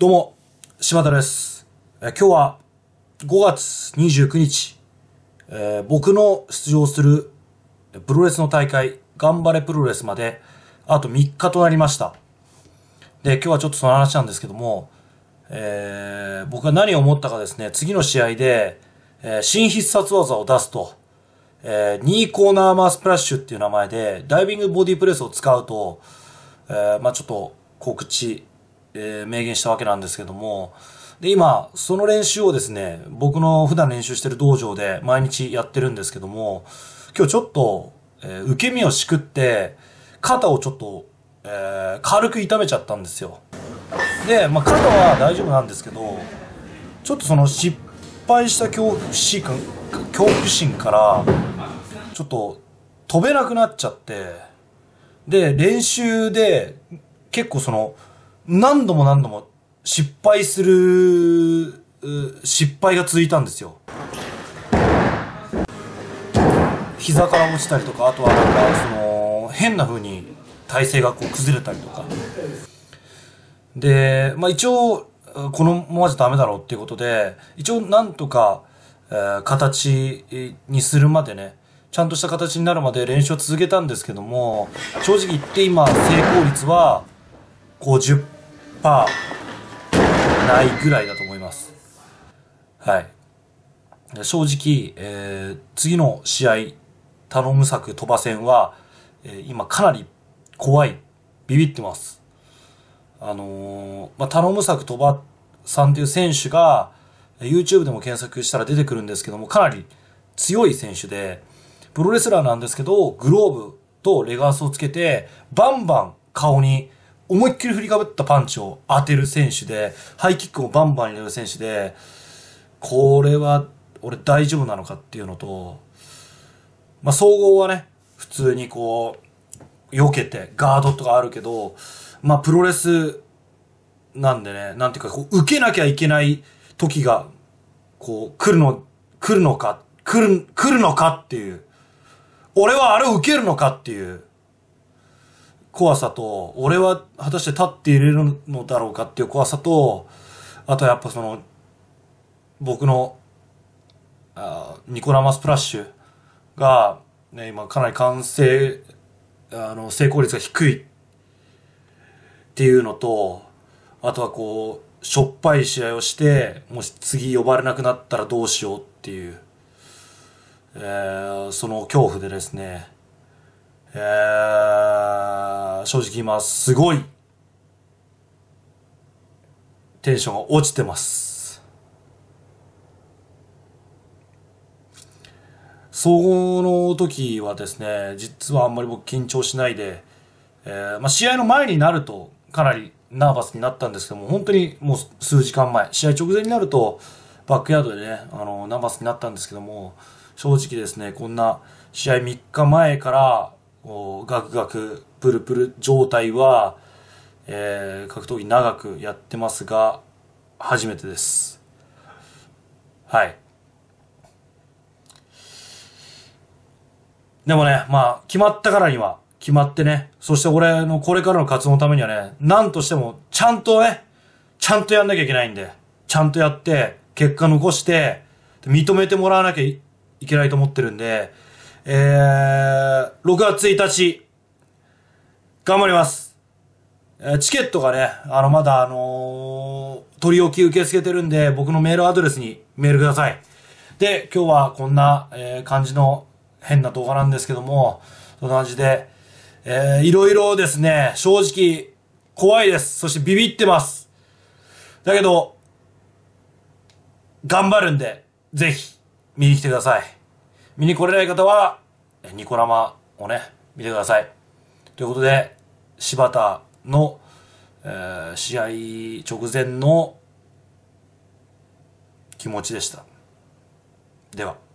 どうも、島田です。え今日は5月29日、えー、僕の出場するプロレスの大会、頑張れプロレスまで、あと3日となりました。で、今日はちょっとその話なんですけども、えー、僕が何を思ったかですね、次の試合で、えー、新必殺技を出すと、えー、2コーナーマースプラッシュっていう名前で、ダイビングボディプレスを使うと、えまあちょっと告知えー、明言したわけなんですけども、で、今、その練習をですね、僕の普段練習してる道場で毎日やってるんですけども、今日ちょっと、えー、受け身をしくって、肩をちょっと、えー、軽く痛めちゃったんですよ。で、まあ、肩は大丈夫なんですけど、ちょっとその失敗した恐怖心恐怖心から、ちょっと飛べなくなっちゃって、で、練習で結構その、何度も何度も失敗する、失敗が続いたんですよ。膝から落ちたりとか、あとはなんか、その、変な風に体勢がこう崩れたりとか。で、まあ一応、このままじゃダメだろうっていうことで、一応なんとか、えー、形にするまでね、ちゃんとした形になるまで練習を続けたんですけども、正直言って今、成功率は50%、パーないぐらいだと思います。はい。正直、えー、次の試合、頼む策飛ば戦は、えー、今かなり怖い。ビビってます。あのー、まあ、頼む策飛ばさんという選手が、YouTube でも検索したら出てくるんですけども、かなり強い選手で、プロレスラーなんですけど、グローブとレガースをつけて、バンバン顔に思いっきり振りかぶったパンチを当てる選手で、ハイキックもバンバン入れる選手で、これは俺大丈夫なのかっていうのと、まあ、総合はね、普通にこう、避けて、ガードとかあるけど、まあ、プロレスなんでね、なんていうか、こう、受けなきゃいけない時が、こう、来るの、来るのか、来る、来るのかっていう。俺はあれを受けるのかっていう。怖さと、俺は果たして立っていれるのだろうかっていう怖さと、あとやっぱその、僕の、あニコラマスプラッシュが、ね、今かなり完成、あの、成功率が低いっていうのと、あとはこう、しょっぱい試合をして、もし次呼ばれなくなったらどうしようっていう、えー、その恐怖でですね、えー、正直今すごいテンションが落ちてます。総合の時はですね、実はあんまり僕緊張しないで、えー、まあ、試合の前になるとかなりナーバスになったんですけども、本当にもう数時間前、試合直前になるとバックヤードでね、あの、ナーバスになったんですけども、正直ですね、こんな試合3日前からガクガクプルプル状態は、えー、格闘技長くやってますが初めてですはいでもねまあ決まったからには決まってねそして俺のこれからの活動のためにはね何としてもちゃんとねちゃんとやんなきゃいけないんでちゃんとやって結果残して認めてもらわなきゃいけないと思ってるんでえー、6月1日、頑張ります。えー、チケットがね、あの、まだ、あのー、取り置き受け付けてるんで、僕のメールアドレスにメールください。で、今日はこんな、えー、感じの変な動画なんですけども、そんな感じで、えー、いろいろですね、正直、怖いです。そしてビビってます。だけど、頑張るんで、ぜひ、見に来てください。見に来れない方は、ニコ生をね、見てください。ということで、柴田の、えー、試合直前の気持ちでした。では。